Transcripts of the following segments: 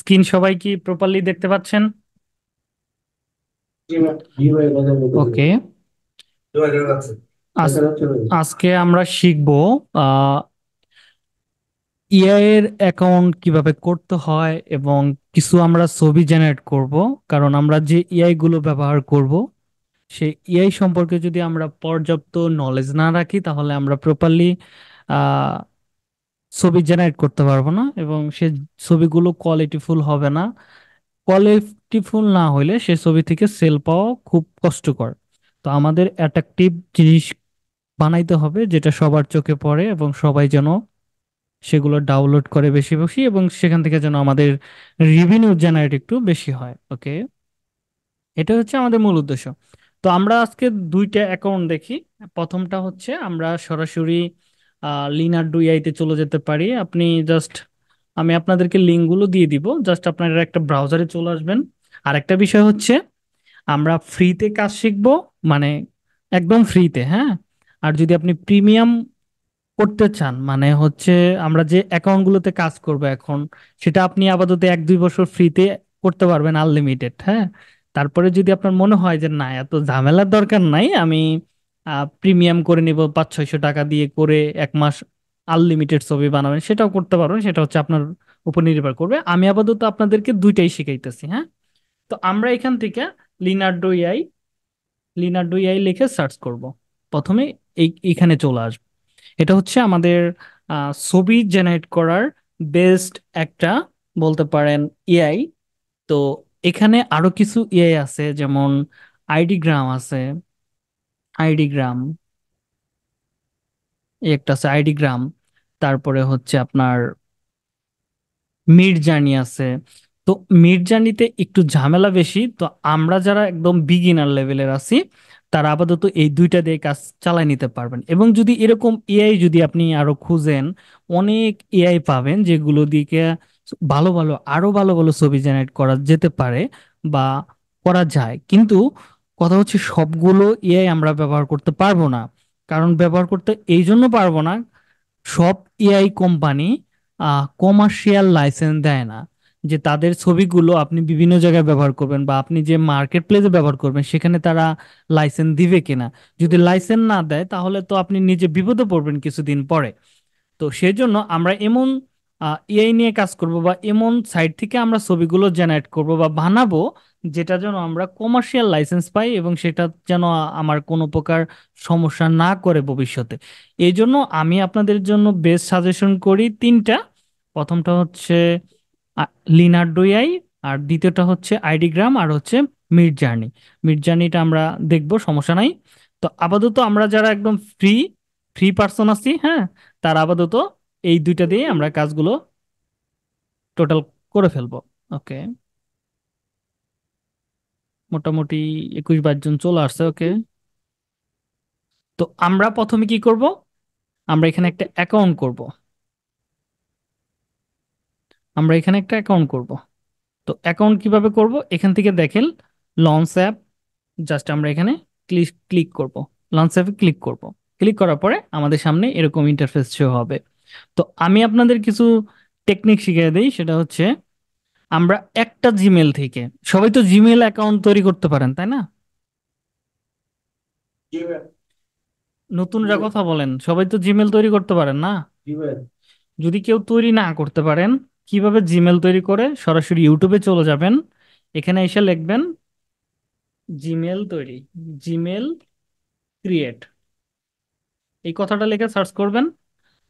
Screen সবাই কি properly দেখতে পাচ্ছেন ওকে আজকে আমরা শিখব ইয়া এর অ্যাকাউন্ট কিভাবে করতে হয় এবং কিছু আমরা ছবি জেনারেট করব কারণ আমরা যে ইয়াই গুলো ব্যবহার করব সে ইয়াই সম্পর্কে যদি আমরা পর্যাপ্ত নলেজ না রাখি তাহলে আমরা প্রপারলি আহ ছবি জেনারেট করতে পারবো না এবং সে ছবিগুলো কোয়ালিটিফুল হবে না কোয়ালিটিফুল না হইলে সে ছবি থেকে সেল পাওয়া খুব কষ্টকর তো আমাদের অ্যাট্রাকটিভ জিনিস বানাইতে হবে যেটা সবার চোখে পড়ে এবং সবাই যেন সেগুলো ডাউনলোড করে বেশি বেশি এবং সেখান থেকে যেন আমাদের রিভিনিউ জেনারেট একটু বেশি হয় ওকে এটা হচ্ছে আমাদের মূল উদ্দেশ্য তো আমরা আজকে দুইটা অ্যাকাউন্ট দেখি প্রথমটা হচ্ছে আমরা সরাসরি লিনার ডুইআইতে চলে যেতে পারি আপনি জাস্ট আমি আপনাদেরকে লিঙ্কগুলো দিয়ে দিব জাস্ট আপনারা একটা ব্রাউজারে চলে আসবেন আর একটা বিষয় হচ্ছে আমরা ফ্রিতে কাজ শিখব মানে একদম ফ্রিতে হ্যাঁ আর যদি আপনি প্রিমিয়াম করতে চান মানে হচ্ছে আমরা যে অ্যাকাউন্টগুলোতে কাজ করব এখন সেটা আপনি আপাতত এক দুই বছর ফ্রিতে করতে পারবেন আনলিমিটেড হ্যাঁ তারপরে যদি আপনার মনে হয় যে না এত ঝামেলার দরকার নাই আমি প্রিমিয়াম করে নিব পাঁচ ছয়শো টাকা দিয়ে করে এক মাস আনলিমিটেড ছবি বানাবেন সেটাও করতে পারবেন সেটা হচ্ছে আপনার উপর নির্ভর করবে আমি আপাতত আপনাদেরকে দুইটাই শিখাইতেছি হ্যাঁ তো আমরা এখান থেকে লিনার্ডো এআই লিনার্ডো আই লিখে সার্চ করব প্রথমে এই এখানে চলে আসবে এটা হচ্ছে আমাদের ছবি জেনারেট করার বেস্ট একটা বলতে পারেন এআই তো এখানে আরও কিছু এআই আছে যেমন আইডিগ্রাম আছে আইডিগ্রাম একটা আছে গ্রাম তারপরে হচ্ছে আপনার মির্জানি আছে তো মির্জানিতে একটু ঝামেলা বেশি তো আমরা যারা একদম বিগিনার লেভেলের আছি তারা আপাতত এই দুইটা দিয়ে কাজ চালাই নিতে পারবেন এবং যদি এরকম এআই যদি আপনি আরো খুঁজেন অনেক এআই পাবেন যেগুলো দিকে ভালো ভালো আরো ভালো ভালো ছবি জেনারেট করা যেতে পারে বা করা যায় কিন্তু কথা হচ্ছে সবগুলো এআই আমরা ব্যবহার করতে পারবো না কারণ ব্যবহার করতে এই জন্য পারবো না সব এআই কোম্পানি কমার্শিয়াল লাইসেন্স দেয় না যে তাদের ছবিগুলো আপনি বিভিন্ন জায়গায় ব্যবহার করবেন বা আপনি যে মার্কেট প্লেসে ব্যবহার করবেন সেখানে তারা লাইসেন্স দিবে কিনা যদি লাইসেন্স না দেয় তাহলে তো আপনি নিজে বিপদে পড়বেন কিছুদিন পরে তো সেজন্য আমরা এমন এআই নিয়ে কাজ করব বা এমন সাইট থেকে আমরা ছবিগুলো জেনারেট করব বা বানাবো যেটা যেন আমরা কমার্শিয়াল লাইসেন্স পাই এবং সেটা যেন আমার কোনো প্রকার সমস্যা না করে ভবিষ্যতে এই জন্য আমি আপনাদের জন্য বেস্ট সাজেশন করি তিনটা প্রথমটা হচ্ছে লিনার ডোয়াই আর দ্বিতীয়টা হচ্ছে আইডিগ্রাম আর হচ্ছে মিট জার্নি মিট জার্নিটা আমরা দেখব সমস্যা নাই তো আপাতত আমরা যারা একদম ফ্রি ফ্রি পার্সন আছি হ্যাঁ তারা আপাতত এই দুইটা দিয়ে আমরা কাজগুলো টোটাল করে ফেলবো ওকে মোটামুটি একুশ বাইশ জন চলে আসছে ওকে তো আমরা প্রথমে কি করব আমরা এখানে একটা অ্যাকাউন্ট করব আমরা এখানে একটা অ্যাকাউন্ট করব তো অ্যাকাউন্ট কিভাবে করব এখান থেকে দেখেন লঞ্চ অ্যাপ জাস্ট আমরা এখানে ক্লিক ক্লিক করব লঞ্চ অ্যাপে ক্লিক করব ক্লিক করার পরে আমাদের সামনে এরকম ইন্টারফেস শো হবে তো আমি আপনাদের কিছু টেকনিক শিখিয়ে দিই সেটা হচ্ছে আমরা একটা জিমেল থেকে সবাই তো জিমেল অ্যাকাউন্ট তৈরি করতে পারেন তাই না নতুনরা কথা বলেন সবাই তো জিমেল তৈরি করতে পারেন না যদি কেউ তৈরি না করতে পারেন কিভাবে জিমেল তৈরি করে সরাসরি ইউটিউবে চলে যাবেন এখানে এসে লিখবেন জিমেল তৈরি জিমেল ক্রিয়েট এই কথাটা লেখে সার্চ করবেন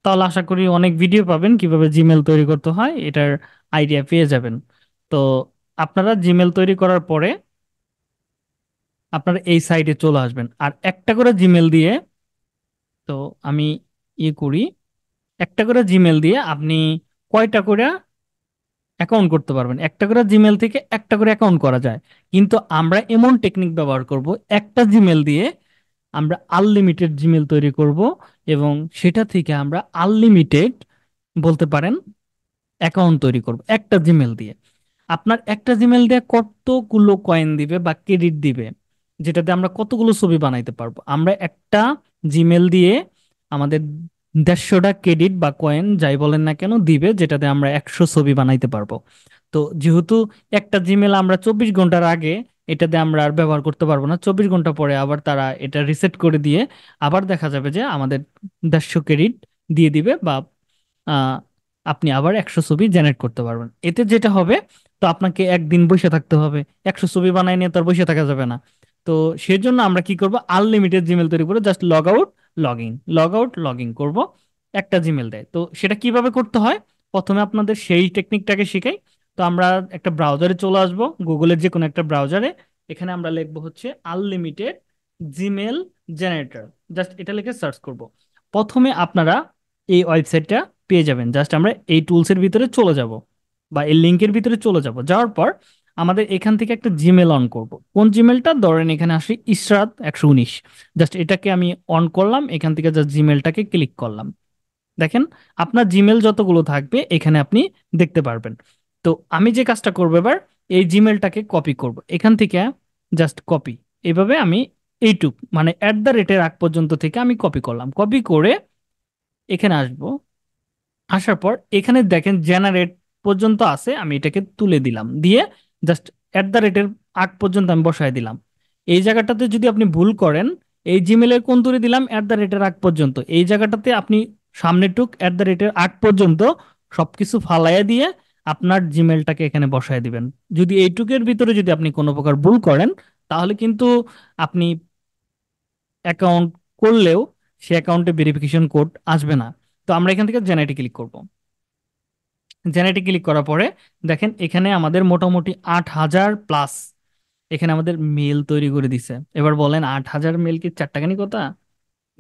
তাহলে আশা করি অনেক ভিডিও পাবেন কিভাবে জিমেল তৈরি করতে হয় এটার আইডিয়া পেয়ে যাবেন তো আপনারা জিমেল তৈরি করার পরে আপনারা এই সাইডে চলে আসবেন আর একটা করে জিমেল দিয়ে তো আমি ইয়ে করি একটা করে জিমেল দিয়ে আপনি কয়টা করে অ্যাকাউন্ট করতে পারবেন একটা করে জিমেল থেকে একটা করে অ্যাকাউন্ট করা যায় কিন্তু আমরা এমন টেকনিক ব্যবহার করব একটা জিমেল দিয়ে আমরা আনলিমিটেড জিমেল তৈরি করব এবং সেটা থেকে আমরা আনলিমিটেড বলতে পারেন অ্যাকাউন্ট তৈরি করব একটা জিমেল দিয়ে আপনার একটা জিমেল দিয়ে কতগুলো কয়েন দিবে বা ক্রেডিট দিবে যেটাতে আমরা কতগুলো ছবি বানাইতে পারবো আমরা একটা জিমেল দিয়ে আমাদের দেড়শোটা ক্রেডিট বা কয়েন যাই বলেন না কেন দিবে যেটাতে আমরা একশো ছবি বানাইতে পারবো তো যেহেতু একটা জিমেল আমরা চব্বিশ ঘন্টার আগে এটাতে আমরা আর ব্যবহার করতে পারবো না চব্বিশ ঘন্টা পরে আবার তারা এটা রিসেট করে দিয়ে আবার দেখা যাবে যে আমাদের দেড়শো ক্রেডিট দিয়ে দিবে বা আপনি আবার একশো ছবি জেনারেট করতে পারবেন এতে যেটা হবে তো আপনাকে একদিন বসে থাকতে হবে একশো ছবি বানাই নিয়ে তো আর বসে থাকা যাবে না তো সেজন্য আমরা কি করব আনলিমিটেড জিমেল তৈরি করে just log out log in log out log in করবো একটা জিমেল দেয় তো সেটা কিভাবে করতে হয় প্রথমে আপনাদের সেই টেকনিকটাকে শেখাই তো আমরা একটা ব্রাউজারে চলে আসব গুগলের যে কোনো একটা ব্রাউজারে এখানে আমরা লিখব হচ্ছে আনলিমিটেড জিমেল জেনারেটর জাস্ট এটা লিখে সার্চ করব প্রথমে আপনারা এই ওয়েবসাইটটা পেয়ে যাবেন জাস্ট আমরা এই টুলসের ভিতরে চলে যাব বা এই লিঙ্কের ভিতরে চলে যাব যাওয়ার পর আমাদের এখান থেকে একটা জিমেল অন করব কোন জিমেলটা ধরেন এখানে আসি ইসরাত একশো উনিশ জাস্ট এটাকে আমি অন করলাম এখান থেকে জাস্ট জিমেলটাকে ক্লিক করলাম দেখেন আপনার জিমেল যতগুলো থাকবে এখানে আপনি দেখতে পারবেন তো আমি যে কাজটা করবো এবার এই জিমেলটাকে কপি করব এখান থেকে জাস্ট কপি এইভাবে আমি এইটুক মানে অ্যাট দ্য রেটের আগ পর্যন্ত থেকে আমি কপি করলাম কপি করে এখানে আসব আসার পর এখানে দেখেন জেনারেট পর্যন্ত আছে আমি এটাকে তুলে দিলাম দিয়ে জাস্ট অ্যাট দ্য রেটের আগ পর্যন্ত আমি বসায় দিলাম এই জায়গাটাতে যদি আপনি ভুল করেন এই জিমেলের কোন তুলে দিলাম অ্যাট দ্য রেটের আগ পর্যন্ত এই জায়গাটাতে আপনি সামনে টুক অ্যাট দ্য রেটের আগ পর্যন্ত সব কিছু ফালাইয়া দিয়ে আপনার জিমেলটাকে এখানে বসায় দিবেন যদি এইটুকের ভিতরে যদি আপনি কোনো প্রকার ভুল করেন তাহলে কিন্তু আপনি অ্যাকাউন্ট করলেও সে অ্যাকাউন্টে ভেরিফিকেশন কোড আসবে না তো আমরা এখান থেকে জেনারেটে ক্লিক করব জেনারেটে ক্লিক করার পরে দেখেন এখানে আমাদের মোটামুটি আট হাজার প্লাস এখানে আমাদের মেল তৈরি করে দিছে এবার বলেন আট হাজার মেল কি চারটাখানি কথা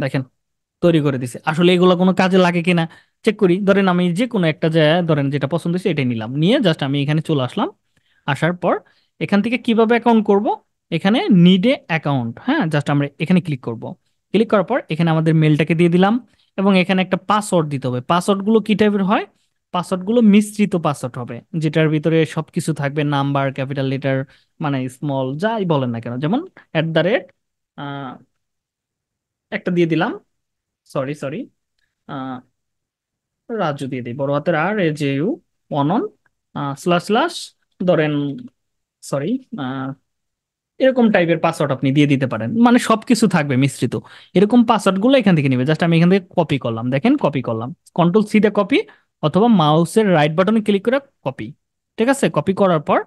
দেখেন তৈরি করে দিছে আসলে এগুলো কোনো কাজে লাগে কিনা চেক করি ধরেন আমি যে কোনো একটা জায়গায় ধরেন যেটা পছন্দ হয়েছে এটাই নিলাম নিয়ে জাস্ট আমি এখানে চলে আসলাম আসার পর এখান থেকে কিভাবে অ্যাকাউন্ট করব এখানে নিডে অ্যাকাউন্ট হ্যাঁ জাস্ট আমরা এখানে ক্লিক করব ক্লিক করার পর এখানে আমাদের মেলটাকে দিয়ে দিলাম এবং এখানে একটা পাসওয়ার্ড দিতে হবে পাসওয়ার্ডগুলো কী টাইপের হয় পাসওয়ার্ডগুলো মিশ্রিত পাসওয়ার্ড হবে যেটার ভিতরে সব কিছু থাকবে নাম্বার ক্যাপিটাল লেটার মানে স্মল যাই বলেন না কেন যেমন অ্যাট দ্য রেট একটা দিয়ে দিলাম সরি সরি রাজু দিয়ে দিই বড় হাতের আর এ ইউ অনন আহ ধরেন সরি এরকম টাইপের পাসওয়ার্ড আপনি দিয়ে দিতে পারেন মানে সবকিছু থাকবে মিশ্রিত এরকম পাসওয়ার্ডগুলো এখান থেকে নেবে জাস্ট আমি এখান থেকে কপি করলাম দেখেন কপি করলাম কন্ট্রোল সিতে কপি অথবা মাউসের রাইট বাটনে ক্লিক করে কপি ঠিক আছে কপি করার পর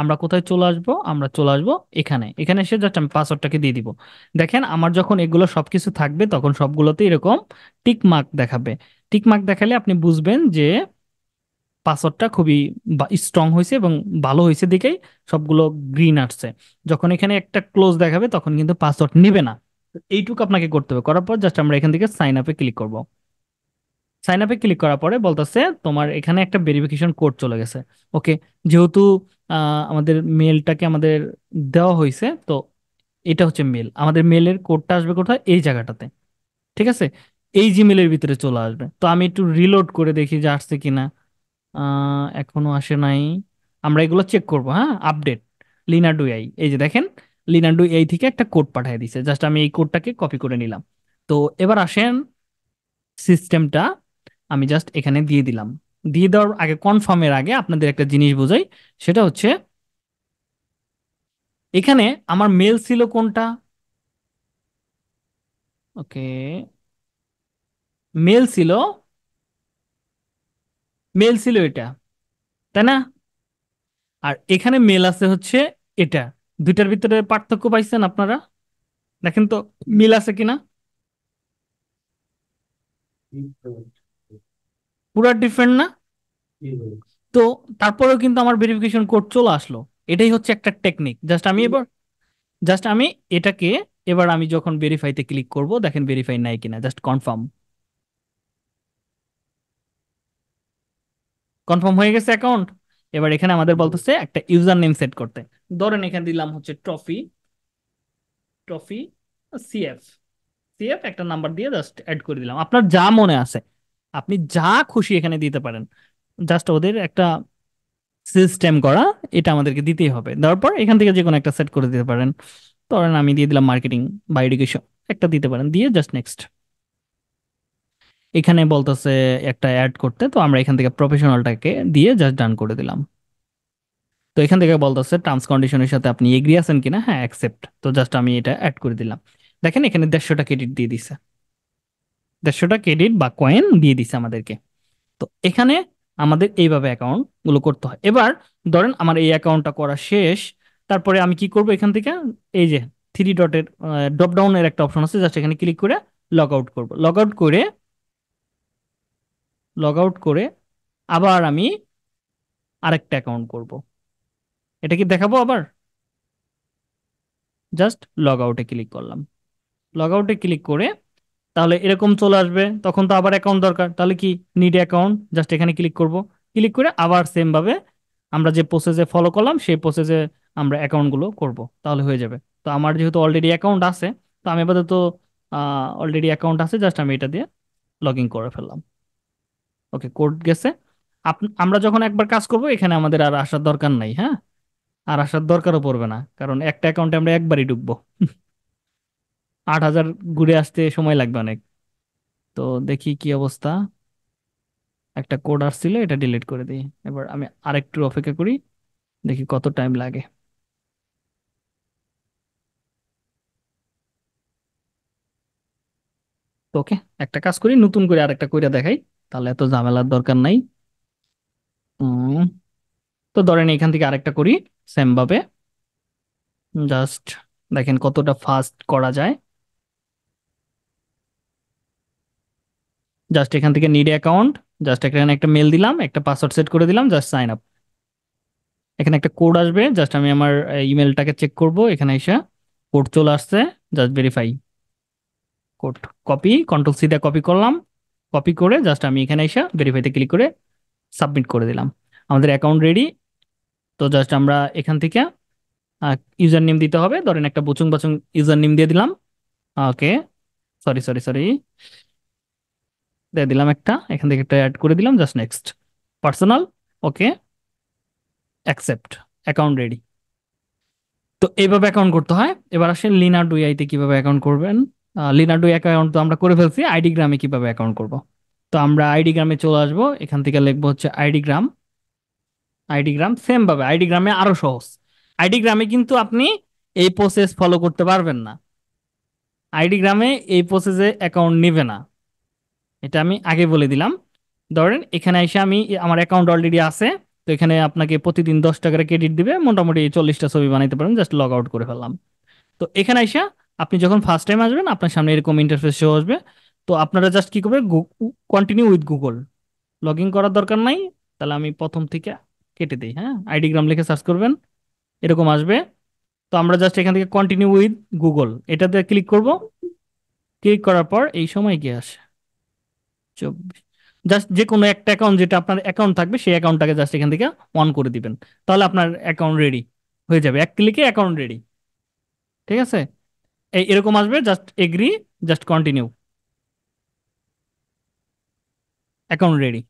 আমরা কোথায় চলে আসব আমরা চলে আসব এখানে এখানে এসে জাস্ট আমি পাসওয়ার্ডটাকে দিয়ে দিব দেখেন আমার যখন এগুলো সব কিছু থাকবে তখন সবগুলোতে এরকম টিক মার্ক দেখাবে টিক মার্ক দেখালে আপনি বুঝবেন যে পাসওয়ার্ডটা খুবই স্ট্রং হয়েছে এবং ভালো হয়েছে দিকেই সবগুলো গ্রিন আসছে যখন এখানে একটা ক্লোজ দেখাবে তখন কিন্তু পাসওয়ার্ড নেবে না এইটুকু আপনাকে করতে হবে করার পর জাস্ট আমরা এখান থেকে সাইন আপে ক্লিক করবো সাইন আপে ক্লিক করার পরে বলতেছে তোমার এখানে একটা ভেরিফিকেশন কোড চলে গেছে ওকে যেহেতু আমাদের মেলটাকে আমাদের দেওয়া হয়েছে তো এটা হচ্ছে মেল আমাদের মেলের কোডটা আসবে কোথায় এই জায়গাটাতে ঠিক আছে এই জিমেলের ভিতরে চলে আসবে তো আমি একটু রিলোড করে দেখি যে আসছে কিনা এখনো আসে নাই আমরা এগুলো চেক করব হ্যাঁ আপডেট লিনাডু আই এই যে দেখেন লিনাডু এই থেকে একটা কোড পাঠিয়ে দিছে জাস্ট আমি এই কোডটাকে কপি করে নিলাম তো এবার আসেন সিস্টেমটা আমি জাস্ট এখানে দিয়ে দিলাম দিয়ে দেওয়ার আগে কনফার্মের আগে আপনাদের একটা জিনিস বোঝাই সেটা হচ্ছে এখানে আমার মেল ছিল কোনটা ওকে মেল ছিল মেল ছিল এটা তাই না আর এখানে মেল আছে হচ্ছে এটা দুইটার ভিতরে পার্থক্য পাইছেন আপনারা দেখেন তো মিল আছে কিনা পুরা ডিফারেন্ট না তো তারপরেও কিন্তু আমার ভেরিফিকেশন কোড চলে আসলো এটাই হচ্ছে একটা টেকনিক জাস্ট আমি এবার জাস্ট আমি এটাকে এবার আমি যখন ভেরিফাইতে ক্লিক করব দেখেন ভেরিফাই নাই কিনা জাস্ট কনফার্ম কনফার্ম হয়ে গেছে অ্যাকাউন্ট এবার এখানে আমাদের বলতেছে একটা ইউজার নেম সেট করতে ধরেন এখানে দিলাম হচ্ছে ট্রফি ট্রফি সিএফ সিএফ একটা নাম্বার দিয়ে জাস্ট অ্যাড করে দিলাম আপনার যা মনে আছে আপনি যা খুশি এখানে দিতে পারেন জাস্ট ওদের একটা সিস্টেম করা এটা আমাদেরকে দিতেই হবে দেওয়ার পর এখান থেকে যে কোনো একটা সেট করে দিতে পারেন ধরেন আমি দিয়ে দিলাম মার্কেটিং বা এডুকেশন একটা দিতে পারেন দিয়ে জাস্ট নেক্সট এখানে বলতেছে একটা অ্যাড করতে তো আমরা এখান থেকে প্রফেশনালটাকে দিয়ে জাস্ট ডান করে দিলাম তো এখান থেকে বলতেছে টার্মস কন্ডিশনের সাথে আপনি এগ্রি আছেন কিনা হ্যাঁ অ্যাকসেপ্ট তো জাস্ট আমি এটা অ্যাড করে দিলাম দেখেন এখানে দেড়শোটা ক্রেডিট দিয়ে দিছে দেড়শোটা ক্রেডিট বা কয়েন দিয়ে দিছে আমাদেরকে তো এখানে আমাদের এইভাবে অ্যাকাউন্ট গুলো করতে হয় এবার ধরেন আমার এই অ্যাকাউন্টটা করা শেষ তারপরে আমি কি করব এখান থেকে এই যে থ্রি ডটের ড্রপ ডাউনের একটা অপশন আছে জাস্ট এখানে ক্লিক করে লগ আউট করবো লগ আউট করে লগ আউট করে আবার আমি আরেকটা অ্যাকাউন্ট করব এটা কি দেখাবো আবার জাস্ট লগ আউটে ক্লিক করলাম লগ আউটে ক্লিক করে তাহলে এরকম চলে আসবে তখন তো আবার অ্যাকাউন্ট দরকার তাহলে কি নিড অ্যাকাউন্ট জাস্ট এখানে ক্লিক করব ক্লিক করে আবার সেমভাবে আমরা যে প্রসেসে ফলো করলাম সেই প্রসেসে আমরা অ্যাকাউন্টগুলো করব তাহলে হয়ে যাবে তো আমার যেহেতু অলরেডি অ্যাকাউন্ট আছে তো আমি আপাতত অলরেডি অ্যাকাউন্ট আছে জাস্ট আমি এটা দিয়ে লগ ইন করে ফেললাম ওকে কোড গেছে আমরা যখন একবার কাজ করব এখানে আমাদের আর আসার দরকার নাই হ্যাঁ আর আসার দরকারও পড়বে না কারণ একটা অ্যাকাউন্টে আমরা একবারই ঢুকবো আট হাজার ঘুরে আসতে সময় লাগবে অনেক তো দেখি কি অবস্থা একটা কোড আসছিল এটা ডিলিট করে দিই এবার আমি আরেকটু অপেক্ষা করি দেখি কত টাইম লাগে ওকে একটা কাজ করি নতুন করে আরেকটা কইরা দেখাই তাহলে এত ঝামেলার দরকার নাই তো ধরেন এখান থেকে আরেকটা করি সেমভাবে জাস্ট দেখেন কতটা ফাস্ট করা যায় জাস্ট এখান থেকে নিড অ্যাকাউন্ট জাস্ট এখানে একটা মেল দিলাম একটা পাসওয়ার্ড সেট করে দিলাম জাস্ট সাইন আপ এখানে একটা কোড আসবে জাস্ট আমি আমার ইমেলটাকে চেক করব এখানে এসে কোড চলে আসছে just verify code copy control C copy করলাম কপি করে জাস্ট আমি এখানে এসে ভেরিফাইতে ক্লিক করে সাবমিট করে দিলাম আমাদের অ্যাকাউন্ট রেডি তো জাস্ট আমরা এখান থেকে ইউজার নেম দিতে হবে ধরেন একটা বুচুং বাচুং ইউজার নেম দিয়ে দিলাম ওকে সরি সরি সরি দিয়ে দিলাম একটা এখান থেকে একটা অ্যাড করে দিলাম just next personal okay accept account ready তো এইভাবে অ্যাকাউন্ট করতে হয় এবার আসেন লিনা আইতে কিভাবে অ্যাকাউন্ট করবেন লিনা ডুই অ্যাকাউন্ট তো আমরা করে ফেলছি গ্রামে কীভাবে অ্যাকাউন্ট করব তো আমরা গ্রামে চলে আসবো এখান থেকে লিখবো হচ্ছে গ্রাম আইডি গ্রাম সেমভাবে গ্রামে আরও সহজ গ্রামে কিন্তু আপনি এই প্রসেস ফলো করতে পারবেন না গ্রামে এই প্রসেসে অ্যাকাউন্ট নেবে না এটা আমি আগে বলে দিলাম ধরেন এখানে এসে আমি আমার অ্যাকাউন্ট অলরেডি আছে তো এখানে আপনাকে প্রতিদিন দশ টাকার ক্রেডিট দিবে মোটামুটি চল্লিশটা ছবি বানাইতে পারেন জাস্ট লগ আউট করে ফেললাম তো এখানে এসে আপনি যখন ফার্স্ট টাইম আসবেন আপনার সামনে এরকম ইন্টারফেস শো আসবে তো আপনারা জাস্ট কি করবে continue with Google log in করার দরকার নাই তাহলে আমি প্রথম থেকে কেটে দিই হ্যাঁ আইডিগ্রাম লিখে সার্চ করবেন এরকম আসবে তো আমরা জাস্ট এখান থেকে কন্টিনিউ উইথ গুগল এটাতে ক্লিক করব ক্লিক করার পর এই সময় গিয়ে আসে চব্বিশ জাস্ট যে কোনো একটা অ্যাকাউন্ট যেটা আপনার অ্যাকাউন্ট থাকবে সেই অ্যাকাউন্টটাকে জাস্ট এখান থেকে অন করে দিবেন তাহলে আপনার অ্যাকাউন্ট রেডি হয়ে যাবে এক ক্লিকে অ্যাকাউন্ট রেডি ঠিক আছে এই এরকম আসবে just agree just continue account ready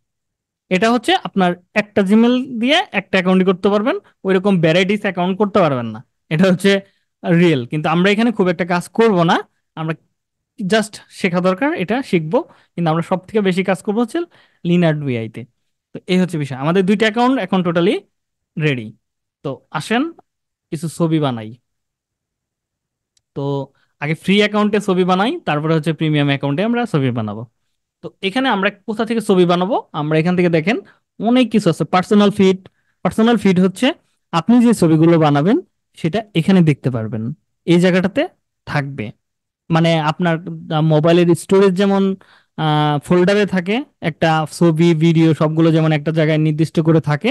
এটা হচ্ছে আপনার একটা জিমেল দিয়ে একটা অ্যাকাউন্টই করতে পারবেন ওই রকম ভ্যারাইটিস অ্যাকাউন্ট করতে পারবেন না এটা হচ্ছে রিয়েল কিন্তু আমরা এখানে খুব একটা কাজ করব না আমরা জাস্ট শেখা দরকার এটা শিখবো কিন্তু আমরা সব থেকে বেশি কাজ করবো হচ্ছে লিনার্ড বিআইতে তো এই হচ্ছে বিষয় আমাদের দুইটা অ্যাকাউন্ট এখন টোটালি রেডি তো আসেন কিছু ছবি বানাই তো আগে ফ্রি অ্যাকাউন্টে ছবি বানাই তারপরে হচ্ছে প্রিমিয়াম অ্যাকাউন্টে আমরা ছবি বানাবো তো এখানে আমরা কোথা থেকে ছবি বানাবো আমরা এখান থেকে দেখেন অনেক কিছু আছে পার্সোনাল ফিড পার্সোনাল ফিড হচ্ছে আপনি যে ছবিগুলো বানাবেন সেটা এখানে দেখতে পারবেন এই জায়গাটাতে থাকবে মানে আপনার মোবাইলের স্টোরেজ যেমন ফোল্ডারে থাকে একটা ছবি ভিডিও সবগুলো যেমন একটা জায়গায় নির্দিষ্ট করে থাকে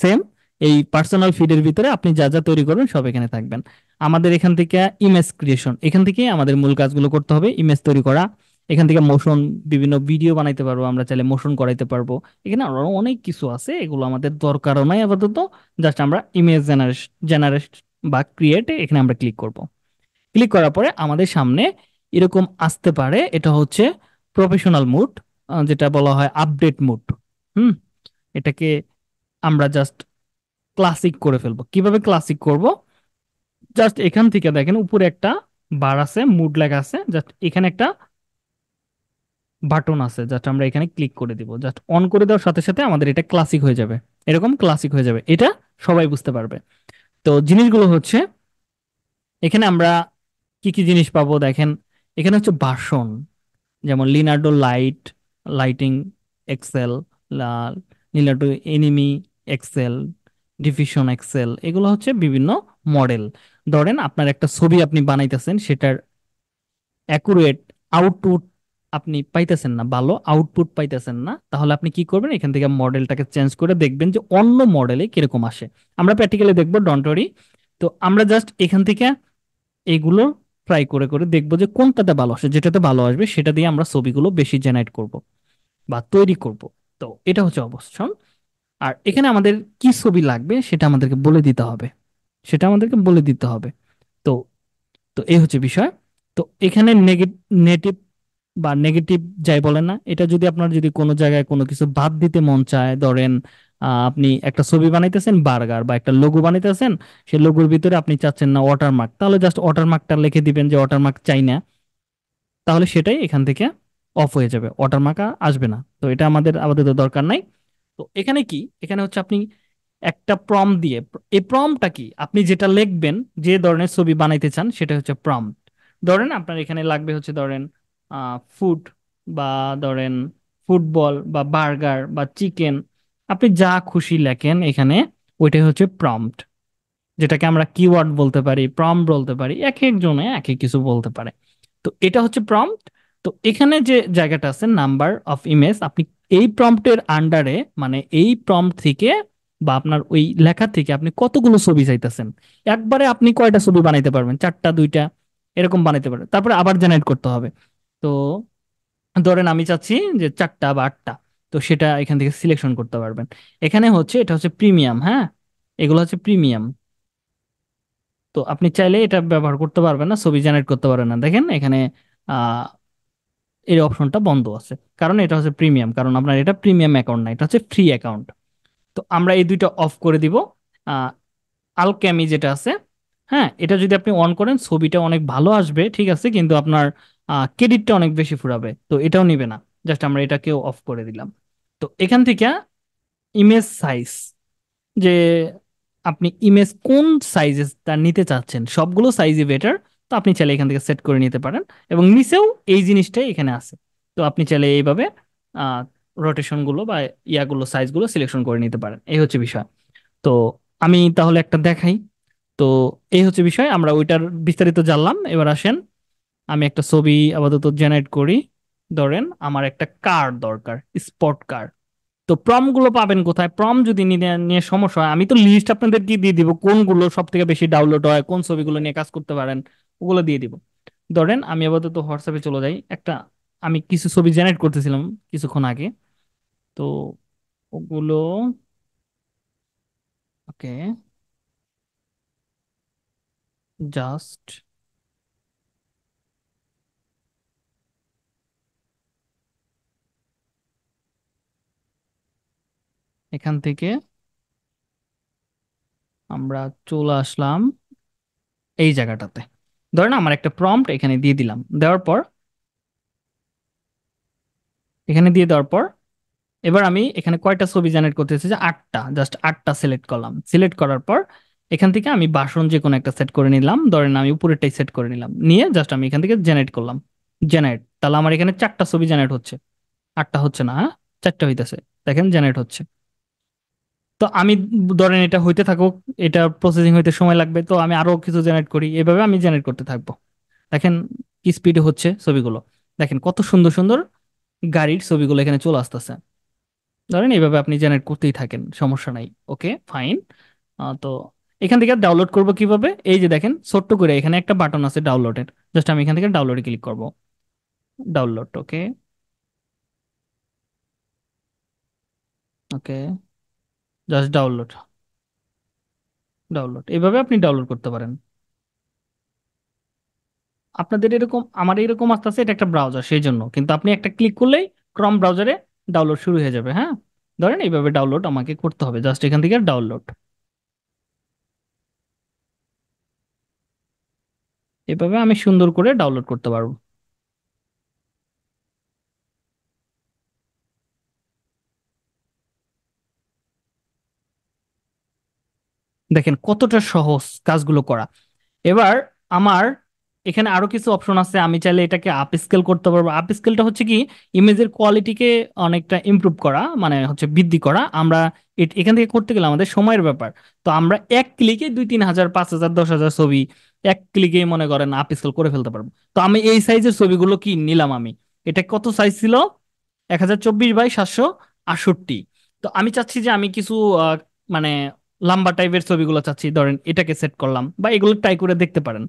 সেম এই পার্সোনাল ফিডের ভিতরে আপনি যা যা তৈরি করবেন সব এখানে থাকবেন আমাদের এখান থেকে ইমেজ ক্রিয়েশন এখান থেকে আমাদের মূল কাজগুলো করতে হবে ইমেজ তৈরি করা এখান থেকে মোশন বিভিন্ন ভিডিও বানাইতে পারবো আমরা চাইলে মোশন করাইতে পারবো এখানে আরো অনেক কিছু আছে এগুলো আমাদের দরকারও নাই আপাতত জাস্ট আমরা ইমেজ জেনারেশ জেনারেশ বা ক্রিয়েটে এখানে আমরা ক্লিক করবো ক্লিক করার পরে আমাদের সামনে এরকম আসতে পারে এটা হচ্ছে প্রফেশনাল মুড যেটা বলা হয় আপডেট মুড হুম এটাকে আমরা জাস্ট ক্লাসিক করে ফেলবো কিভাবে ক্লাসিক করব জাস্ট এখান থেকে দেখেন উপরে একটা বার আছে মুড লেখা আছে জাস্ট এখানে একটা বাটন আছে জাস্ট আমরা এখানে ক্লিক করে দিব জাস্ট অন করে দেওয়ার সাথে সাথে আমাদের এটা ক্লাসিক হয়ে যাবে এরকম ক্লাসিক হয়ে যাবে এটা সবাই বুঝতে পারবে তো জিনিসগুলো হচ্ছে এখানে আমরা কি কি জিনিস পাবো দেখেন এখানে হচ্ছে বাসন যেমন Leonardo light lighting XL Leonardo anime XL diffusion XL এগুলো হচ্ছে বিভিন্ন মডেল ধরেন আপনার একটা ছবি আপনি বানাইতেছেন সেটার অ্যাকুরেট আউটপুট আপনি পাইতেছেন না ভালো আউটপুট পাইতেছেন না তাহলে আপনি কি করবেন এখান থেকে মডেলটাকে চেঞ্জ করে দেখবেন যে অন্য মডেলে কিরকম আসে আমরা প্র্যাকটিক্যালি দেখবো ডন্টরি তো আমরা জাস্ট এখান থেকে এগুলো ট্রাই করে করে দেখব যে কোনটাতে ভালো আসে যেটাতে ভালো আসবে সেটা দিয়ে আমরা ছবিগুলো বেশি জেনারেট করব বা তৈরি করব তো এটা হচ্ছে অবস্থান আর এখানে আমাদের কি ছবি লাগবে সেটা আমাদেরকে বলে দিতে হবে সেটা আমাদেরকে বলে দিতে হবে তো তো এই হচ্ছে বিষয় তো এখানে নেগেটিভ বা নেগেটিভ যাই বলে না এটা যদি আপনার যদি কোনো জায়গায় কোনো কিছু বাদ দিতে মন চায় ধরেন আপনি একটা ছবি বানাইতেছেন বার্গার বা একটা লোগো বানাইতেছেন সেই লোগোর ভিতরে আপনি চাচ্ছেন না ওয়াটারমার্ক তাহলে জাস্ট ওয়াটারমার্কটা লিখে দিবেন যে ওয়াটারমার্ক চাই না তাহলে সেটাই এখান থেকে অফ হয়ে যাবে ওয়াটারমার্ক আসবে না তো এটা আমাদের আপাতত দরকার নাই তো এখানে কি এখানে হচ্ছে আপনি একটা প্রম দিয়ে এই প্রমটা কি আপনি যেটা লিখবেন যে ধরনের ছবি বানাইতে চান সেটা হচ্ছে প্রম ধরেন আপনার এখানে লাগবে হচ্ছে ধরেন ফুড বা ধরেন ফুটবল বা বার্গার বা চিকেন আপনি যা খুশি লেখেন এখানে ওইটাই হচ্ছে প্রম্পট যেটাকে আমরা কিওয়ার্ড বলতে পারি প্রম বলতে পারি এক একজনে এক এক কিছু বলতে পারে তো এটা হচ্ছে প্রম্পট তো এখানে যে জায়গাটা আছে নাম্বার অফ ইমেজ আপনি এই প্রম্পটের আন্ডারে মানে এই প্রম্পট থেকে বা আপনার ওই লেখা থেকে আপনি কতগুলো ছবি চাইতেছেন একবারে আপনি কয়টা ছবি বানাইতে পারবেন চারটা দুইটা এরকম বানাইতে পারবেন তারপরে আবার জেনারেট করতে হবে তো ধরেন আমি চাচ্ছি যে চারটা বা আটটা তো সেটা এখান থেকে সিলেকশন করতে পারবেন এখানে হচ্ছে এটা হচ্ছে প্রিমিয়াম হ্যাঁ এগুলো হচ্ছে প্রিমিয়াম তো আপনি চাইলে এটা ব্যবহার করতে পারবেন না ছবি জেনারেট করতে পারবেন না দেখেন এখানে এই অপশনটা বন্ধ আছে কারণ এটা হচ্ছে প্রিমিয়াম কারণ আপনার এটা প্রিমিয়াম অ্যাকাউন্ট না এটা হচ্ছে ফ্রি অ্যাকাউন্ট তো আমরা এই দুইটা অফ করে দিব আলক্যামি যেটা আছে হ্যাঁ এটা যদি আপনি অন করেন ছবিটা অনেক ভালো আসবে ঠিক আছে কিন্তু আপনার ক্রেডিটটা অনেক বেশি ফুরাবে তো এটাও নিবে না জাস্ট আমরা এটাকেও অফ করে দিলাম তো এখান থেকে ইমেজ সাইজ যে আপনি ইমেজ কোন সাইজে তার নিতে চাচ্ছেন সবগুলো সাইজই বেটার তো আপনি চাইলে এখান থেকে সেট করে নিতে পারেন এবং নিচেও এই জিনিসটাই এখানে আছে তো আপনি চাইলে এইভাবে রোটেশনগুলো বা ইয়াগুলো সাইজগুলো সিলেকশন করে নিতে পারেন এই হচ্ছে বিষয় তো আমি তাহলে একটা দেখাই তো এই হচ্ছে বিষয় আমরা ওইটার বিস্তারিত জানলাম এবার আসেন আমি একটা ছবি আপাতত জেনারেট করি ধরেন আমার একটা কার দরকার স্পট কার তো প্রম গুলো পাবেন কোথায় প্রম যদি নিয়ে সমস্যা হয় আমি তো লিস্ট আপনাদেরকে দিয়ে দিব কোনগুলো সব থেকে বেশি ডাউনলোড হয় কোন ছবিগুলো নিয়ে কাজ করতে পারেন ওগুলো দিয়ে দিব ধরেন আমি আপাতত হোয়াটসঅ্যাপে চলে যাই একটা আমি কিছু ছবি জেনারেট করতেছিলাম কিছুক্ষণ আগে তো ওগুলো ওকে জাস্ট এখান থেকে আমরা চলে আসলাম এই জায়গাটাতে ধরেন আমার একটা প্রম্পট এখানে দিয়ে দিলাম দেওয়ার পর এখানে দিয়ে দেওয়ার পর এবার আমি এখানে কয়টা ছবি জেনারেট করতে করতেছি যে আটটা জাস্ট আটটা সিলেক্ট করলাম সিলেক্ট করার পর এখান থেকে আমি বাসন যে কোনো একটা সেট করে নিলাম ধরেন আমি উপরেরটাই সেট করে নিলাম নিয়ে জাস্ট আমি এখান থেকে জেনারেট করলাম জেনারেট তাহলে আমার এখানে চারটা ছবি জেনারেট হচ্ছে আটটা হচ্ছে না হ্যাঁ চারটা হইতেছে দেখেন জেনারেট হচ্ছে তো আমি ধরেন এটা হইতে থাকুক এটা প্রসেসিং হইতে সময় লাগবে তো আমি আরো কিছু জেনারেট করি এভাবে আমি জেনারেট করতে থাকবো দেখেন কি স্পিডে হচ্ছে ছবিগুলো দেখেন কত সুন্দর সুন্দর গাড়ির ছবিগুলো এখানে চলে আসতেছে ধরেন এইভাবে আপনি জেনারেট করতেই থাকেন সমস্যা নাই ওকে ফাইন তো এখান থেকে ডাউনলোড করব কিভাবে এই যে দেখেন ছোট্ট করে এখানে একটা বাটন আছে ডাউনলোডের জাস্ট আমি এখান থেকে ডাউনলোডে ক্লিক করব download okay okay just download download এভাবে আপনি ডাউনলোড করতে পারেন আপনাদের এরকম আমার এরকম আস্তে আস্তে এটা একটা ব্রাউজার সেই জন্য কিন্তু আপনি একটা ক্লিক করলেই ক্রম ব্রাউজারে ডাউনলোড শুরু হয়ে যাবে হ্যাঁ ধরেন এইভাবে ডাউনলোড আমাকে করতে হবে জাস্ট এখান থেকে ডাউনলোড এভাবে আমি সুন্দর করে ডাউনলোড করতে পারবো দেখেন কতটা সহজ কাজগুলো করা এবার আমার এখানে আরো কিছু অপশন আছে আমি চাইলে এটাকে আপ স্কেল করতে পারবো আপ স্কেলটা হচ্ছে কি ইমেজের কোয়ালিটিকে অনেকটা ইমপ্রুভ করা মানে হচ্ছে বৃদ্ধি করা আমরা এখান থেকে করতে গেলে আমাদের সময়ের ব্যাপার তো আমরা এক ক্লিকে দুই তিন হাজার পাঁচ হাজার দশ হাজার ছবি এক ক্লিকে মনে করেন আপ স্কেল করে ফেলতে পারবো তো আমি এই সাইজের ছবিগুলো কি নিলাম আমি এটা কত সাইজ ছিল এক হাজার চব্বিশ বাই সাতশো আটষট্টি তো আমি চাচ্ছি যে আমি কিছু মানে লাম্বা টাইপের ছবিগুলো চাচ্ছি ধরেন এটাকে সেট করলাম বা এগুলো ট্রাই করে দেখতে পারেন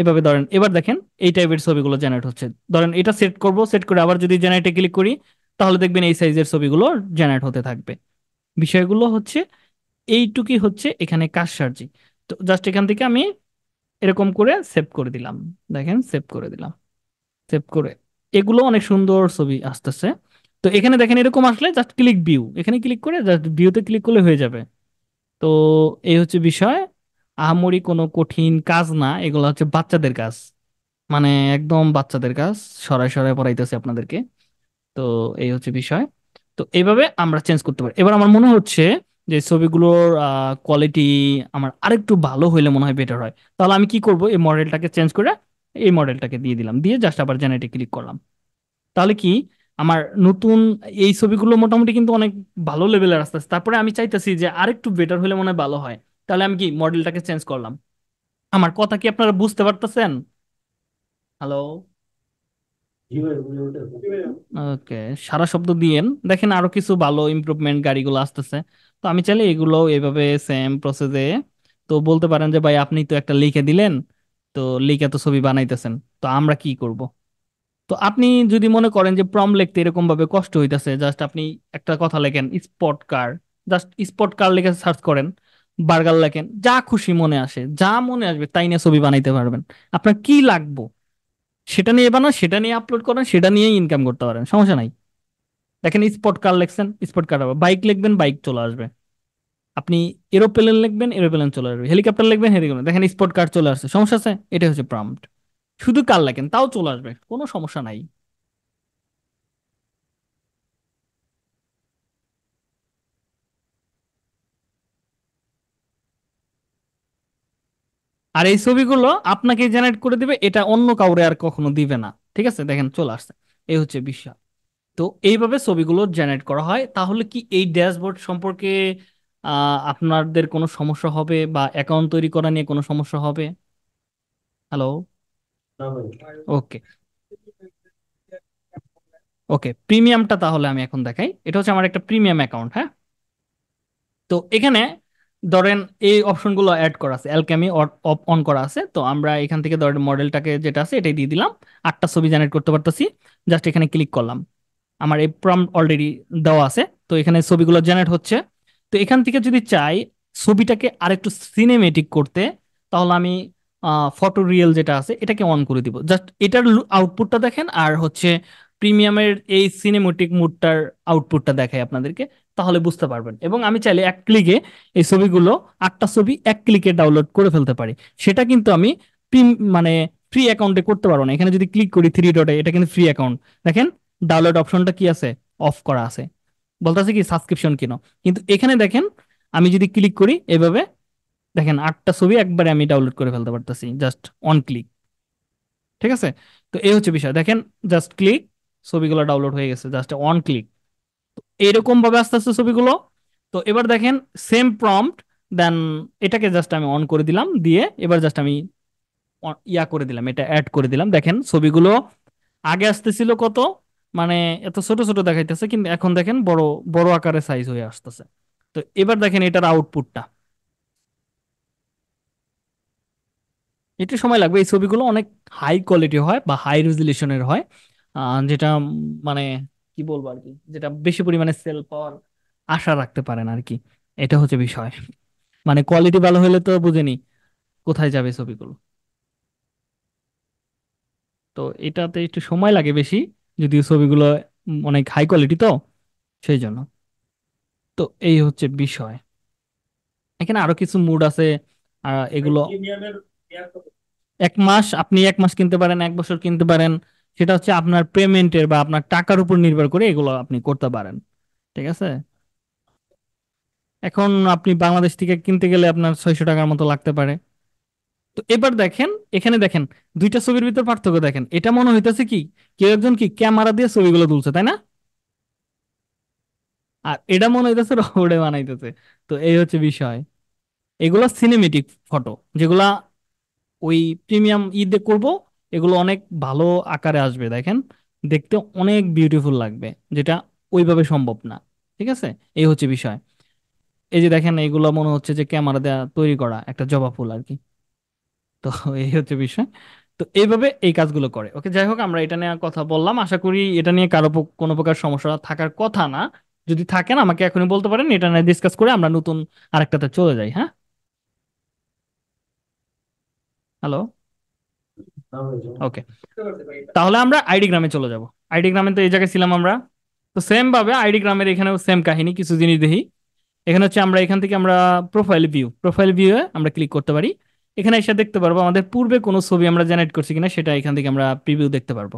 এভাবে ধরেন এবার দেখেন এই টাইপের ছবিগুলো জেনারেট হচ্ছে ধরেন এটা সেট করব সেট করে আবার যদি জেনারেটে ক্লিক করি তাহলে দেখবেন এই সাইজের ছবিগুলো জেনারেট হতে থাকবে বিষয়গুলো হচ্ছে এইটুকুই হচ্ছে এখানে কাজ সার্জি তো জাস্ট এখান থেকে আমি এরকম করে সেভ করে দিলাম দেখেন সেভ করে দিলাম সেভ করে এগুলো অনেক সুন্দর ছবি আসতেছে তো এখানে দেখেন এরকম আসলে জাস্ট ক্লিক ভিউ এখানে ক্লিক করে জাস্ট ভিউতে ক্লিক করলে হয়ে যাবে তো এই হচ্ছে বিষয় আহামরি কোনো কঠিন কাজ না এগুলো হচ্ছে বাচ্চাদের কাজ মানে একদম বাচ্চাদের কাজ সরাই সরাই পড়াইতেছে আপনাদেরকে তো এই হচ্ছে বিষয় তো এইভাবে আমরা চেঞ্জ করতে পারি এবার আমার মনে হচ্ছে যে ছবিগুলোর কোয়ালিটি আমার আরেকটু ভালো হইলে মনে হয় বেটার হয় তাহলে আমি কি করব এই মডেলটাকে চেঞ্জ করে এই মডেলটাকে দিয়ে দিলাম দিয়ে জাস্ট আবার জেনারেটে ক্লিক করলাম তাহলে কি আমার নতুন এই ছবিগুলো মোটামুটি কিন্তু অনেক ভালো লেভেলের আসতেছে তারপরে আমি চাইতেছি যে আরেকটু বেটার হলে মনে হয় ভালো হয় তাহলে আমি কি মডেলটাকে চেঞ্জ করলাম আমার কথা কি আপনারা বুঝতে পারতেছেন হ্যালো ওকে সারা শব্দ দিয়েন দেখেন আরো কিছু ভালো ইমপ্রুভমেন্ট গাড়িগুলো আসতেছে তো আমি চাইলে এগুলো এভাবে সেম প্রসেসে তো বলতে পারেন যে ভাই আপনি তো একটা লিখে দিলেন তো লিখে তো ছবি বানাইতেছেন তো আমরা কি করব তো আপনি যদি মনে করেন যে প্রম লিখতে এরকম ভাবে কষ্ট হইতাছে জাস্ট আপনি একটা কথা লেখেন spot car just spot car লিখে সার্চ করেন বার্গার লেখেন যা খুশি মনে আসে যা মনে আসবে তাই নিয়ে ছবি বানাইতে পারবেন আপনার কি লাগবো সেটা নিয়ে বানান সেটা নিয়ে আপলোড করেন সেটা নিয়েই ইনকাম করতে পারেন সমস্যা নাই দেখেন স্পট কার লিখছেন স্পট কার হবে বাইক লিখবেন বাইক চলে আসবে আপনি এরোপ্লেন লিখবেন এরোপ্লেন চলে আসবে হেলিকপ্টার লিখবেন হেলিকপ্টার দেখেন স্পট কার চলে আসছে সমস্যা আছে এটা হচ্ছে প্রম্পট শুধু কাল লাগেন তাও চলে আসবে কোনো সমস্যা নাই আর এই ছবিগুলো আপনাকে জেনারেট করে দিবে এটা অন্য কাউরে আর কখনো দিবে না ঠিক আছে দেখেন চলে আসছে এই হচ্ছে বিষয় তো এইভাবে ছবিগুলো জেনারেট করা হয় তাহলে কি এই ড্যাশবোর্ড সম্পর্কে আপনাদের কোনো সমস্যা হবে বা অ্যাকাউন্ট তৈরি করা নিয়ে কোনো সমস্যা হবে হ্যালো ওকে ওকে প্রিমিয়ামটা তাহলে আমি এখন দেখাই এটা হচ্ছে আমার একটা প্রিমিয়াম অ্যাকাউন্ট হ্যাঁ তো এখানে ধরেন এই অপশনগুলো অ্যাড করা আছে অ্যালকেমি অন করা আছে তো আমরা এখান থেকে ধরেন মডেলটাকে যেটা আছে এটাই দিয়ে দিলাম আটটা ছবি জেনারেট করতে পারতেছি জাস্ট এখানে ক্লিক করলাম আমার এই প্রম অলরেডি দেওয়া আছে তো এখানে ছবিগুলো জেনারেট হচ্ছে তো এখান থেকে যদি চাই ছবিটাকে আরেকটু সিনেমেটিক করতে তাহলে আমি ফটো রিয়েল যেটা আছে এটাকে অন করে দিব জাস্ট এটার আউটপুটটা দেখেন আর হচ্ছে প্রিমিয়ামের এই সিনেমেটিক মুডটার আউটপুটটা দেখায় আপনাদেরকে তাহলে বুঝতে পারবেন এবং আমি চাইলে এক ক্লিকে এই ছবিগুলো আটটা ছবি এক ক্লিকে ডাউনলোড করে ফেলতে পারি সেটা কিন্তু আমি মানে ফ্রি অ্যাকাউন্টে করতে পারবো না এখানে যদি ক্লিক করি থ্রি ডটে এটা কিন্তু ফ্রি অ্যাকাউন্ট দেখেন ডাউনলোড অপশনটা কি আছে অফ করা আছে বলতেছে কি সাবস্ক্রিপশন কিনো কিন্তু এখানে দেখেন আমি যদি ক্লিক করি এভাবে দেখেন আটটা ছবি একবারে আমি ডাউনলোড করে ফেলতে পারতেছি জাস্ট অন ক্লিক ঠিক আছে তো এই হচ্ছে বিষয় দেখেন জাস্ট ক্লিক ছবিগুলো ডাউনলোড হয়ে গেছে জাস্ট অন ক্লিক এরকম ভাবে আস্তে আস্তে ছবিগুলো তো এবার দেখেন সেম প্রম্পট দেন এটাকে জাস্ট আমি অন করে দিলাম দিয়ে এবার জাস্ট আমি ইয়া করে দিলাম এটা অ্যাড করে দিলাম দেখেন ছবিগুলো আগে আসতেছিল কত মানে এত ছোট ছোট দেখাইতেছে কিন্তু এখন দেখেন বড় বড় আকারে সাইজ হয়ে আসতেছে তো এবার দেখেন এটার আউটপুটটা একটু সময় লাগবে এই ছবিগুলো অনেক হাই কোয়ালিটি হয় বা হাই রেজলিউশনের হয় যেটা মানে কি বলবো আর কি যেটা বেশি পরিমাণে সেল পাওয়ার আশা রাখতে পারেন আর কি এটা হচ্ছে বিষয় মানে কোয়ালিটি ভালো হলে তো বুঝেনি কোথায় যাবে ছবিগুলো তো এটাতে একটু সময় লাগে বেশি যদিও ছবিগুলো অনেক হাই কোয়ালিটি তো সেই জন্য তো এই হচ্ছে বিষয় এখানে আরো কিছু মুড আছে এগুলো এক মাস আপনি এক মাস কিনতে পারেন এক বছর কিনতে পারেন সেটা হচ্ছে আপনার পেমেন্টের বা আপনার টাকার উপর নির্ভর করে এগুলো আপনি করতে পারেন ঠিক আছে এখন আপনি বাংলাদেশ থেকে কিনতে গেলে আপনার ছয়শো টাকার মতো লাগতে পারে তো এবার দেখেন এখানে দেখেন দুইটা ছবির ভিতর পার্থক্য দেখেন এটা মনে হইতেছে কি কেউ একজন কি ক্যামেরা দিয়ে ছবিগুলো তুলছে তাই না আর এটা মনে হইতেছে রোবটে বানাইতেছে তো এই হচ্ছে বিষয় এগুলা সিনেমেটিক ফটো যেগুলা ওই প্রিমিয়াম ঈদে করব এগুলো অনেক ভালো আকারে আসবে দেখেন দেখতে অনেক বিউটিফুল লাগবে যেটা ওইভাবে সম্ভব না ঠিক আছে এই হচ্ছে বিষয় এই যে দেখেন এইগুলো মনে হচ্ছে যে ক্যামেরা দেওয়া তৈরি করা একটা জবা ফুল আর কি তো এই হচ্ছে বিষয় তো এইভাবে এই কাজগুলো করে ওকে যাই হোক আমরা এটা নিয়ে কথা বললাম আশা করি এটা নিয়ে কারো কোনো প্রকার সমস্যা থাকার কথা না যদি থাকেন আমাকে এখনই বলতে পারেন এটা নিয়ে ডিসকাস করে আমরা নতুন আরেকটাতে চলে যাই হ্যাঁ হ্যালো ওকে তাহলে আমরা আইডি গ্রামে চলে যাব আইডি গ্রামে তো এই জায়গায় ছিলাম আমরা তো সেম ভাবে আইডি গ্রামের এখানেও সেম কাহিনী কিছু জিনিস দেখি এখানে হচ্ছে আমরা এখান থেকে আমরা প্রোফাইল ভিউ প্রোফাইল এ আমরা ক্লিক করতে পারি এখানে এসে দেখতে পারবো আমাদের পূর্বে কোনো ছবি আমরা জেনারেট করছি কিনা সেটা এখান থেকে আমরা প্রিভিউ দেখতে পারবো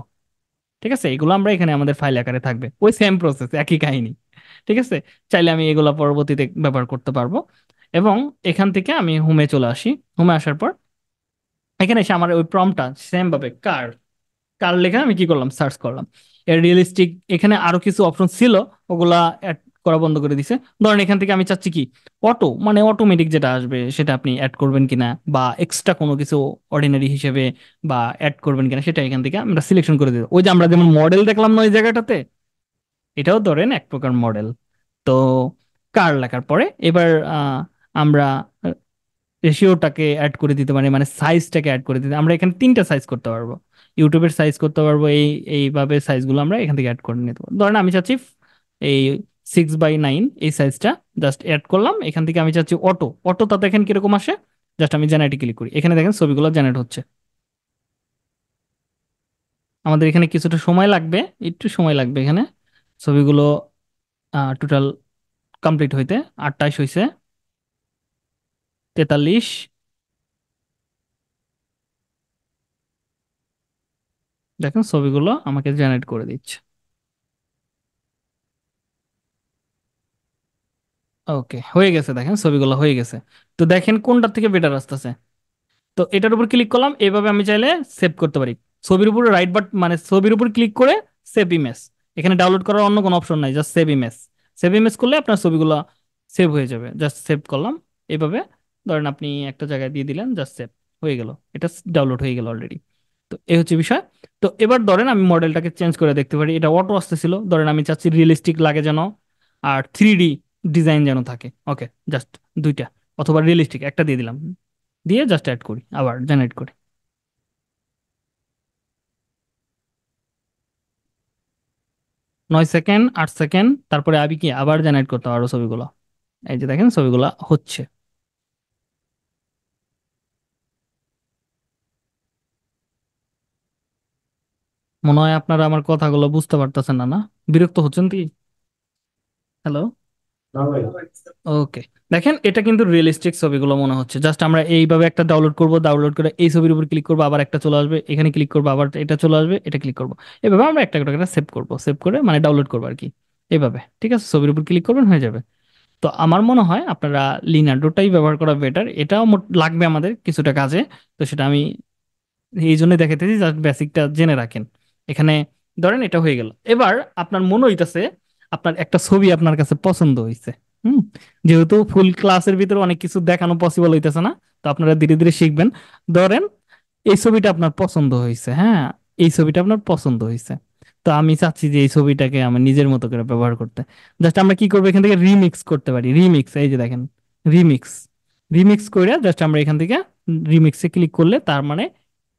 ঠিক আছে এগুলো আমরা এখানে আমাদের ফাইল আকারে থাকবে ওই সেম প্রসেস একই কাহিনী ঠিক আছে চাইলে আমি এগুলো পরবর্তীতে ব্যবহার করতে পারবো এবং এখান থেকে আমি হোমে চলে আসি হোমে আসার পর এখানে এসে আমার ওই প্রমটা সেম ভাবে কার কার লেখা আমি কি করলাম সার্চ করলাম এর রিয়েলিস্টিক এখানে আরো কিছু অপশন ছিল ওগুলা অ্যাড করা বন্ধ করে দিছে ধরেন এখান থেকে আমি চাচ্ছি কি অটো মানে অটোমেটিক যেটা আসবে সেটা আপনি অ্যাড করবেন কিনা বা এক্সট্রা কোনো কিছু অর্ডিনারি হিসেবে বা অ্যাড করবেন কিনা সেটা এখান থেকে আমরা সিলেকশন করে দিব ওই যে আমরা যেমন মডেল দেখলাম না ওই জায়গাটাতে এটাও ধরেন এক প্রকার মডেল তো কার লেখার পরে এবার আমরা রেশিওটাকে অ্যাড করে দিতে পারি মানে সাইজটাকে অ্যাড করে দিতে আমরা এখানে তিনটা সাইজ করতে পারবো ইউটিউবের সাইজ করতে পারবো এই এইভাবে সাইজগুলো আমরা এখান থেকে অ্যাড করে নিতে পারবো ধরেন আমি চাচ্ছি এই সিক্স বাই নাইন এই সাইজটা জাস্ট অ্যাড করলাম এখান থেকে আমি চাচ্ছি অটো অটো তাতে এখানে কিরকম আসে জাস্ট আমি জেনারেটে ক্লিক করি এখানে দেখেন ছবিগুলো জেনারেট হচ্ছে আমাদের এখানে কিছুটা সময় লাগবে একটু সময় লাগবে এখানে ছবিগুলো টোটাল কমপ্লিট হইতে আটটাইশ হয়েছে তেতাল্লিশ দেখেন ছবিগুলো আমাকে জেনারেট করে দিচ্ছে ওকে হয়ে গেছে দেখেন ছবিগুলো হয়ে গেছে তো দেখেন কোনটার থেকে বেটার আসতেছে তো এটার উপর ক্লিক করলাম এভাবে আমি চাইলে সেভ করতে পারি ছবির উপর রাইট বাট মানে ছবির উপর ক্লিক করে সেভ ইমেজ এখানে ডাউনলোড করার অন্য কোনো অপশন নাই just save image save image করলে আপনার ছবিগুলো সেভ হয়ে যাবে জাস্ট সেভ করলাম এভাবে ধরেন আপনি একটা জায়গায় দিয়ে দিলেন জাস্ট সেভ হয়ে গেল এটা ডাউনলোড হয়ে গেল অলরেডি তো এই হচ্ছে বিষয় তো এবার ধরেন আমি মডেলটাকে চেঞ্জ করে দেখতে পারি এটা অটো আসতেছিল ধরেন আমি চাচ্ছি রিয়েলিস্টিক লাগে যেন আর থ্রি ডি ডিজাইন যেন থাকে ওকে জাস্ট দুইটা অথবা রিয়েলিস্টিক একটা দিয়ে দিলাম দিয়ে জাস্ট অ্যাড করি আবার জেনারেট করি নয় সেকেন্ড আট সেকেন্ড তারপরে আমি কি আবার জেনারেট করতে পারো ছবিগুলো এই যে দেখেন ছবিগুলো হচ্ছে মনে হয় আপনারা আমার কথাগুলো বুঝতে পারতেছেন না না বিরক্ত হচ্ছেন কি হ্যালো ওকে দেখেন এটা কিন্তু রিয়েলিস্টিক ছবিগুলো মনে হচ্ছে জাস্ট আমরা এইভাবে একটা ডাউনলোড করব ডাউনলোড করে এই ছবির উপর ক্লিক করবো আবার একটা চলে আসবে এখানে ক্লিক করবো আবার এটা চলে আসবে এটা ক্লিক করবো এভাবে আমরা একটা একটা সেভ করবো সেভ করে মানে ডাউনলোড করবো আর কি এভাবে ঠিক আছে ছবির উপর ক্লিক করবেন হয়ে যাবে তো আমার মনে হয় আপনারা লিনাডোটাই ব্যবহার করা বেটার এটাও লাগবে আমাদের কিছুটা কাজে তো সেটা আমি এই জন্য দেখাতেছি জাস্ট বেসিকটা জেনে রাখেন এখানে ধরেন এটা হয়ে গেল এবার আপনার মনে হইতেছে আপনার একটা ছবি আপনার কাছে পছন্দ হয়েছে হুম যেহেতু ফুল ক্লাসের ভিতরে অনেক কিছু দেখানো পসিবল হইতেছে না তো আপনারা ধীরে ধীরে শিখবেন ধরেন এই ছবিটা আপনার পছন্দ হয়েছে হ্যাঁ এই ছবিটা আপনার পছন্দ হয়েছে তো আমি চাচ্ছি যে এই ছবিটাকে আমার নিজের মতো করে ব্যবহার করতে জাস্ট আমরা কি করবো এখান থেকে রিমিক্স করতে পারি রিমিক্স এই যে দেখেন রিমিক্স রিমিক্স করে জাস্ট আমরা এখান থেকে রিমিক্সে ক্লিক করলে তার মানে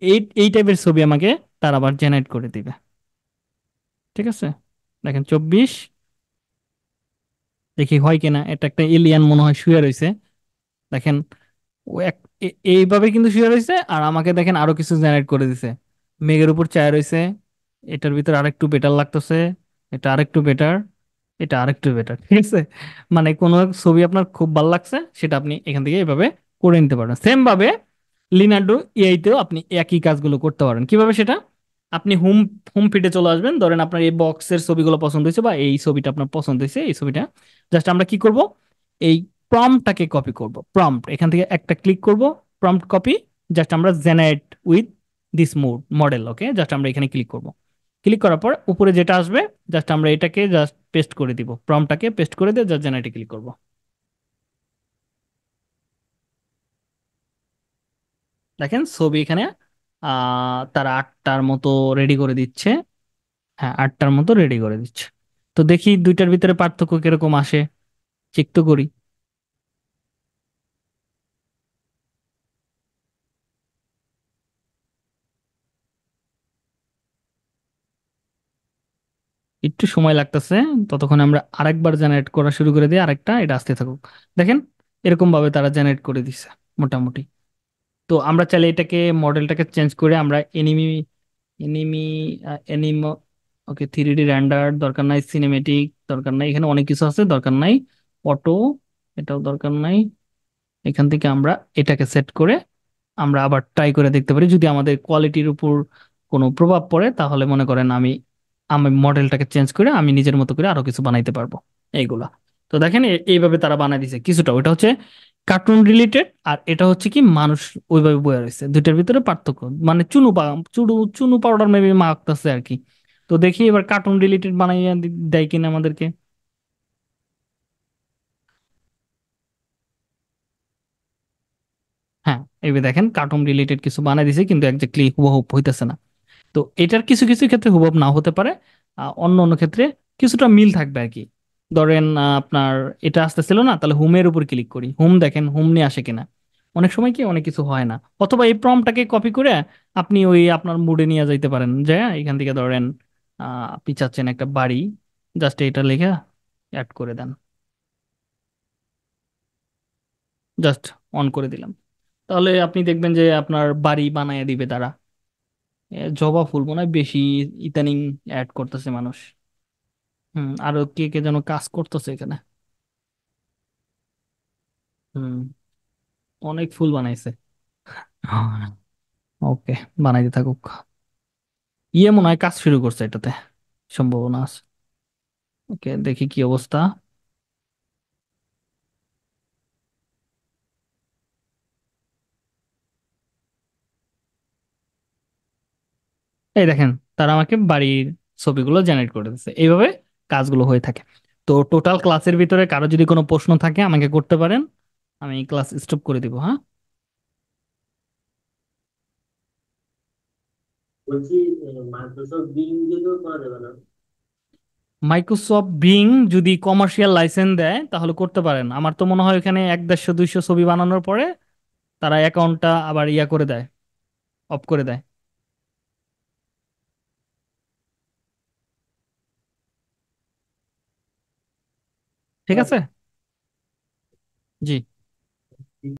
এই এই টাইপের ছবি আমাকে তার আবার জেনারেট করে দিবে ঠিক আছে দেখেন চব্বিশ দেখি হয় কিনা এটা একটা এলিয়ান মনে হয় শুয়ে রয়েছে দেখেন এইভাবে কিন্তু শুয়ে রয়েছে আর আমাকে দেখেন আরও কিছু জেনারেট করে দিছে মেঘের উপর চায় রয়েছে এটার ভিতরে আরেকটু বেটার লাগতেছে এটা আরেকটু বেটার এটা আরেকটু বেটার ঠিক আছে মানে কোনো ছবি আপনার খুব ভালো লাগছে সেটা আপনি এখান থেকে এভাবে করে নিতে পারবেন সেমভাবে লিনার্ডো এআইতেও আপনি একই কাজগুলো করতে পারেন কিভাবে সেটা আপনি হোম হোম ফিডে চলে আসবেন ধরেন আপনার এই বক্সের ছবিগুলো পছন্দ হয়েছে বা এই ছবিটা আপনার পছন্দ হয়েছে এই ছবিটা জাস্ট আমরা কি করব এই প্রম্পটাকে কপি করব প্রম্পট এখান থেকে একটা ক্লিক করব প্রম্পট কপি জাস্ট আমরা generate with this mode model okay just আমরা এখানে ক্লিক করব ক্লিক করার পর উপরে যেটা আসবে জাস্ট আমরা এটাকে জাস্ট পেস্ট করে দিব প্রম্পটাকে পেস্ট করে দিয়ে জাস্ট জেনারেটে ক্লিক করবো দেখেন ছবি এখানে তারা আটটার মতো রেডি করে দিচ্ছে হ্যাঁ আটটার মতো রেডি করে দিচ্ছে তো দেখি দুইটার ভিতরে পার্থক্য কিরকম আসে চেক তো করি একটু সময় লাগতেছে ততক্ষণ আমরা আরেকবার জেনারেট করা শুরু করে দিই আরেকটা এটা আসতে থাকুক দেখেন এরকম ভাবে তারা জেনারেট করে দিচ্ছে মোটামুটি তো আমরা চাইলে এটাকে মডেলটাকে চেঞ্জ করে আমরা anime anime anime okay three D render দরকার নাই সিনেমেটিক দরকার নাই এখানে অনেক কিছু আছে দরকার নাই অটো এটাও দরকার নাই এখান থেকে আমরা এটাকে সেট করে আমরা আবার ট্রাই করে দেখতে পারি যদি আমাদের কোয়ালিটির উপর কোনো প্রভাব পড়ে তাহলে মনে করেন আমি আমি মডেলটাকে চেঞ্জ করে আমি নিজের মতো করে আরো কিছু বানাইতে পারবো এইগুলা তো দেখেন এইভাবে তারা বানাই দিছে কিছুটা ওটা হচ্ছে কার্টুন রিলেটেড আর এটা হচ্ছে কি মানুষ ওইভাবে বয়ে রয়েছে দুইটার ভিতরে পার্থক্য মানে চুনু চুনু চুনু পাউডার মেবি মাখতেছে আর কি তো দেখি এবার কার্টুন রিলেটেড বানাইয়া দেয় কিনা আমাদেরকে হ্যাঁ এবার দেখেন কার্টুন রিলেটেড কিছু বানাই দিছে কিন্তু একজাক্টলি হুবহুব হইতেছে না তো এটার কিছু কিছু ক্ষেত্রে হুবহুব না হতে পারে অন্য অন্য ক্ষেত্রে কিছুটা মিল থাকবে আর কি ধরেন আপনার এটা আসতেছিল না তাহলে হোমের উপর ক্লিক করি হোম দেখেন হোম নিয়ে আসে কিনা অনেক সময় কি অনেক কিছু হয় না অথবা এই প্রমটাকে কপি করে আপনি ওই আপনার মুডে নিয়ে যাইতে পারেন যে এখান থেকে ধরেন আপনি চাচ্ছেন একটা বাড়ি জাস্ট এটা লেখা অ্যাড করে দেন জাস্ট অন করে দিলাম তাহলে আপনি দেখবেন যে আপনার বাড়ি বানায় দিবে তারা জবা ফুল মনে হয় বেশি ইদানিং অ্যাড করতেছে মানুষ হুম আরো কে কে যেন কাজ করতেছে এখানে হুম অনেক ফুল বানাইছে ওকে বানাইতে থাকুক ইয়ে মনে হয় কাজ শুরু করছে এটাতে সম্ভাবনা আছে ওকে দেখি কি অবস্থা এই দেখেন তারা আমাকে বাড়ির ছবিগুলো জেনারেট করে দিচ্ছে এইভাবে কাজগুলো হয়ে থাকে তো টোটাল ক্লাসের ভিতরে কারো যদি কোনো প্রশ্ন থাকে আমাকে করতে পারেন আমি ক্লাস স্টপ করে দিব হ্যাঁ মাইক্রোসফট বিং মাইক্রোসফট বিং যদি কমার্শিয়াল লাইসেন্স দেয় তাহলে করতে পারেন আমার তো মনে হয় ওখানে এক দেড়শো দুইশো ছবি বানানোর পরে তারা অ্যাকাউন্টটা আবার ইয়া করে দেয় অফ করে দেয় ঠিক হ্যাঁ। আছে জি